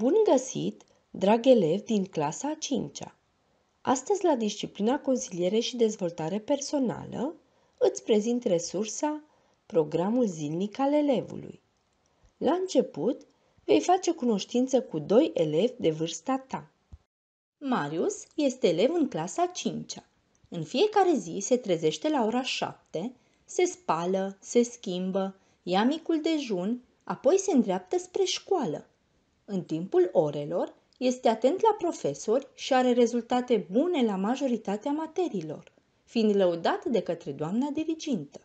Bun găsit, drag elev din clasa a 5 Astăzi, la disciplina Consiliere și Dezvoltare Personală, îți prezint resursa Programul zilnic al elevului. La început, vei face cunoștință cu doi elevi de vârsta ta. Marius este elev în clasa 5 cincea. În fiecare zi se trezește la ora 7, se spală, se schimbă, ia micul dejun, apoi se îndreaptă spre școală. În timpul orelor, este atent la profesori și are rezultate bune la majoritatea materiilor, fiind lăudat de către doamna dirigintă.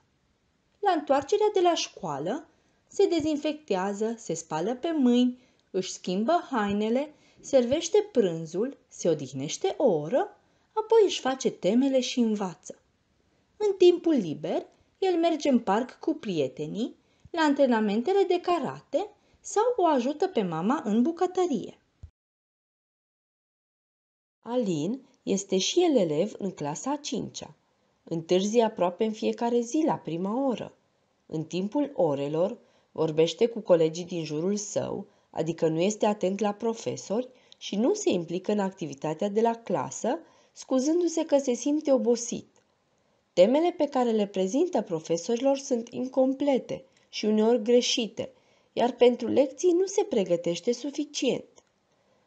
La întoarcerea de la școală, se dezinfectează, se spală pe mâini, își schimbă hainele, servește prânzul, se odihnește o oră, apoi își face temele și învață. În timpul liber, el merge în parc cu prietenii, la antrenamentele de karate sau o ajută pe mama în bucătărie. Alin este și el elev în clasa a cincea. Întârzie aproape în fiecare zi la prima oră. În timpul orelor vorbește cu colegii din jurul său, adică nu este atent la profesori și nu se implică în activitatea de la clasă, scuzându-se că se simte obosit. Temele pe care le prezintă profesorilor sunt incomplete și uneori greșite, iar pentru lecții nu se pregătește suficient.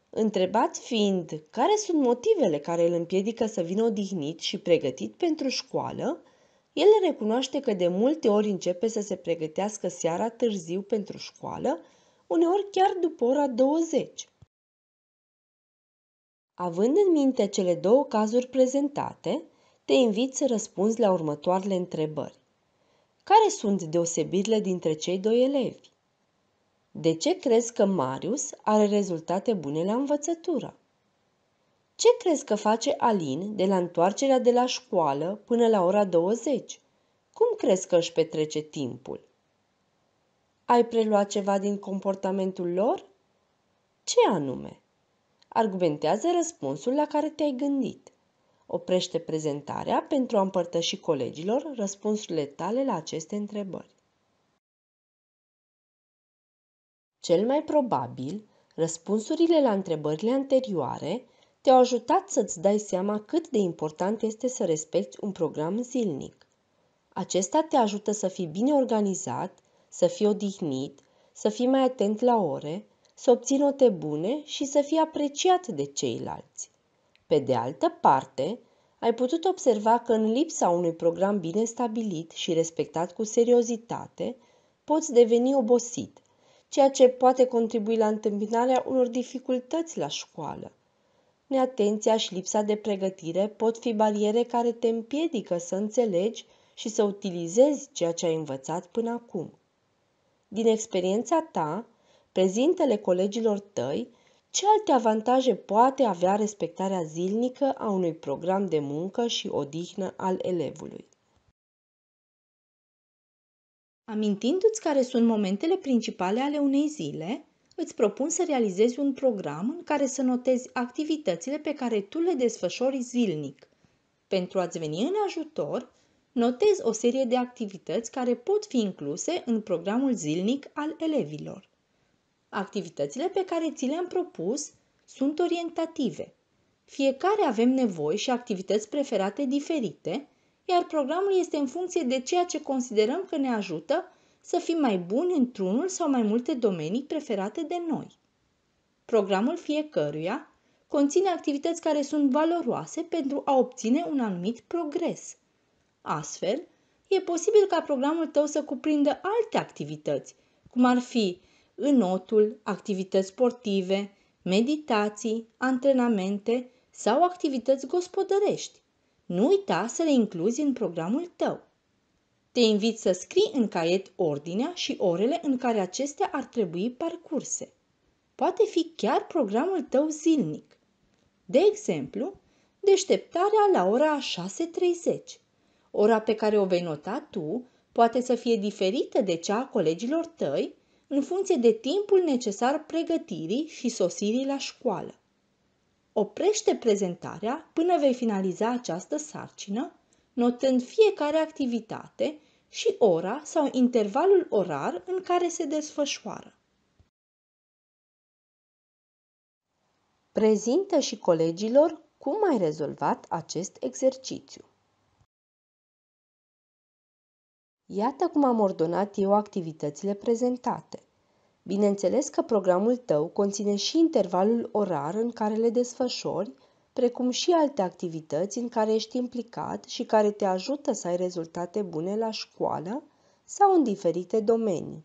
Întrebat fiind care sunt motivele care îl împiedică să vină odihnit și pregătit pentru școală, el recunoaște că de multe ori începe să se pregătească seara târziu pentru școală, uneori chiar după ora 20. Având în minte cele două cazuri prezentate, te invit să răspunzi la următoarele întrebări. Care sunt deosebirile dintre cei doi elevi? De ce crezi că Marius are rezultate bune la învățătură? Ce crezi că face Alin de la întoarcerea de la școală până la ora 20? Cum crezi că își petrece timpul? Ai preluat ceva din comportamentul lor? Ce anume? Argumentează răspunsul la care te-ai gândit. Oprește prezentarea pentru a împărtăși colegilor răspunsurile tale la aceste întrebări. Cel mai probabil, răspunsurile la întrebările anterioare te-au ajutat să-ți dai seama cât de important este să respecti un program zilnic. Acesta te ajută să fii bine organizat, să fii odihnit, să fii mai atent la ore, să obții note bune și să fii apreciat de ceilalți. Pe de altă parte, ai putut observa că în lipsa unui program bine stabilit și respectat cu seriozitate, poți deveni obosit – ceea ce poate contribui la întâmpinarea unor dificultăți la școală. Neatenția și lipsa de pregătire pot fi bariere care te împiedică să înțelegi și să utilizezi ceea ce ai învățat până acum. Din experiența ta, prezintele colegilor tăi ce alte avantaje poate avea respectarea zilnică a unui program de muncă și odihnă al elevului. Amintindu-ți care sunt momentele principale ale unei zile, îți propun să realizezi un program în care să notezi activitățile pe care tu le desfășori zilnic. Pentru a-ți veni în ajutor, notezi o serie de activități care pot fi incluse în programul zilnic al elevilor. Activitățile pe care ți le-am propus sunt orientative. Fiecare avem nevoi și activități preferate diferite, iar programul este în funcție de ceea ce considerăm că ne ajută să fim mai buni într-unul sau mai multe domenii preferate de noi. Programul fiecăruia conține activități care sunt valoroase pentru a obține un anumit progres. Astfel, e posibil ca programul tău să cuprindă alte activități, cum ar fi înotul, activități sportive, meditații, antrenamente sau activități gospodărești nu uita să le incluzi în programul tău. Te invit să scrii în caiet ordinea și orele în care acestea ar trebui parcurse. Poate fi chiar programul tău zilnic. De exemplu, deșteptarea la ora 6.30. Ora pe care o vei nota tu poate să fie diferită de cea a colegilor tăi în funcție de timpul necesar pregătirii și sosirii la școală. Oprește prezentarea până vei finaliza această sarcină, notând fiecare activitate și ora sau intervalul orar în care se desfășoară. Prezintă și colegilor cum ai rezolvat acest exercițiu. Iată cum am ordonat eu activitățile prezentate. Bineînțeles că programul tău conține și intervalul orar în care le desfășori, precum și alte activități în care ești implicat și care te ajută să ai rezultate bune la școală sau în diferite domenii.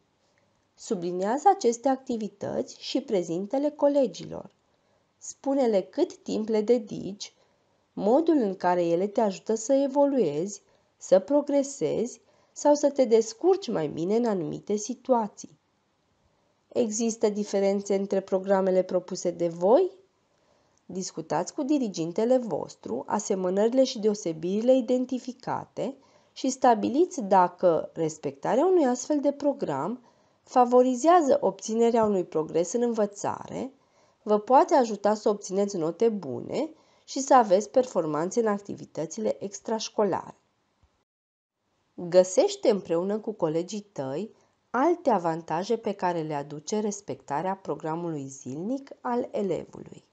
Sublinează aceste activități și prezintele colegilor. Spune-le cât timp le dedici, modul în care ele te ajută să evoluezi, să progresezi sau să te descurci mai bine în anumite situații. Există diferențe între programele propuse de voi? Discutați cu dirigintele vostru asemănările și deosebirile identificate și stabiliți dacă respectarea unui astfel de program favorizează obținerea unui progres în învățare, vă poate ajuta să obțineți note bune și să aveți performanțe în activitățile extrașcolare. Găsește împreună cu colegii tăi alte avantaje pe care le aduce respectarea programului zilnic al elevului.